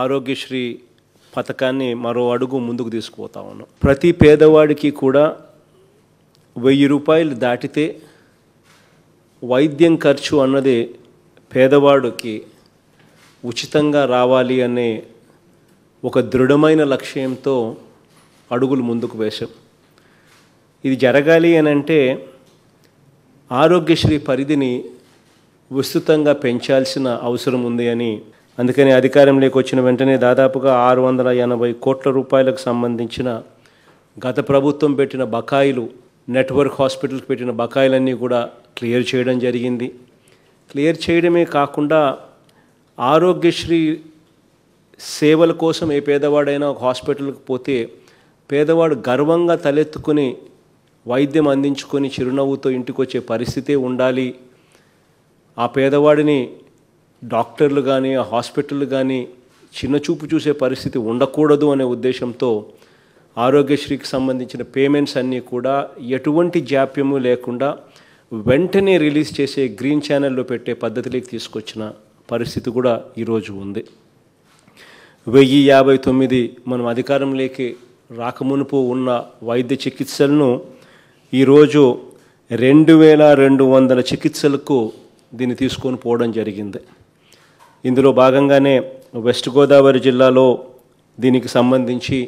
ఆరోగ్యశ్రీ పథకాన్ని మరో అడుగు ముందుకు తీసుకుపోతా ఉన్నాం ప్రతి పేదవాడికి కూడా వెయ్యి రూపాయలు దాటితే వైద్యం ఖర్చు అన్నది పేదవాడికి ఉచితంగా రావాలి అనే ఒక దృఢమైన లక్ష్యంతో అడుగులు ముందుకు వేశాం ఇది జరగాలి అని అంటే ఆరోగ్యశ్రీ పరిధిని విస్తృతంగా పెంచాల్సిన అవసరం ఉంది అని అందుకని అధికారంలోకి వచ్చిన వెంటనే దాదాపుగా ఆరు వందల ఎనభై కోట్ల రూపాయలకు సంబంధించిన గత ప్రభుత్వం పెట్టిన బకాయిలు నెట్వర్క్ హాస్పిటల్కి పెట్టిన బకాయిలన్నీ కూడా క్లియర్ చేయడం జరిగింది క్లియర్ చేయడమే కాకుండా ఆరోగ్యశ్రీ సేవల కోసం ఏ పేదవాడైనా ఒక హాస్పిటల్కి పోతే పేదవాడు గర్వంగా తలెత్తుకుని వైద్యం అందించుకొని చిరునవ్వుతో ఇంటికి వచ్చే పరిస్థితే ఉండాలి ఆ పేదవాడిని డాక్టర్లు కానీ ఆ హాస్పిటల్ కానీ చిన్న చూపు చూసే పరిస్థితి ఉండకూడదు అనే ఉద్దేశంతో ఆరోగ్యశ్రీకి సంబంధించిన పేమెంట్స్ అన్నీ కూడా ఎటువంటి జాప్యము లేకుండా వెంటనే రిలీజ్ చేసే గ్రీన్ ఛానల్లో పెట్టే పద్ధతిలోకి తీసుకొచ్చిన పరిస్థితి కూడా ఈరోజు ఉంది వెయ్యి యాభై తొమ్మిది మనం అధికారంలోకి రాకమునుపు ఉన్న వైద్య చికిత్సలను ఈరోజు రెండు వేల రెండు వందల చికిత్సలకు దీన్ని తీసుకొని పోవడం జరిగింది ఇందులో భాగంగానే వెస్ట్ గోదావరి జిల్లాలో దీనికి సంబంధించి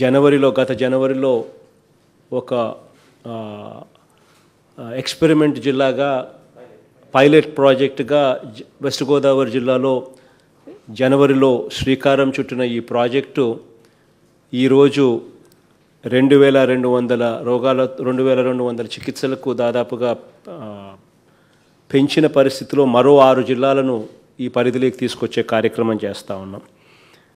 జనవరిలో గత జనవరిలో ఒక ఎక్స్పెరిమెంట్ జిల్లాగా పైలట్ ప్రాజెక్టుగా వెస్ట్ గోదావరి జిల్లాలో జనవరిలో శ్రీకారం చుట్టిన ఈ ప్రాజెక్టు ఈరోజు రెండు వేల రెండు వందల రోగాల రెండు వేల రెండు వందల చికిత్సలకు దాదాపుగా పెంచిన పరిస్థితిలో మరో ఆరు జిల్లాలను ఈ పరిధిలోకి తీసుకొచ్చే కార్యక్రమం చేస్తూ ఉన్నాం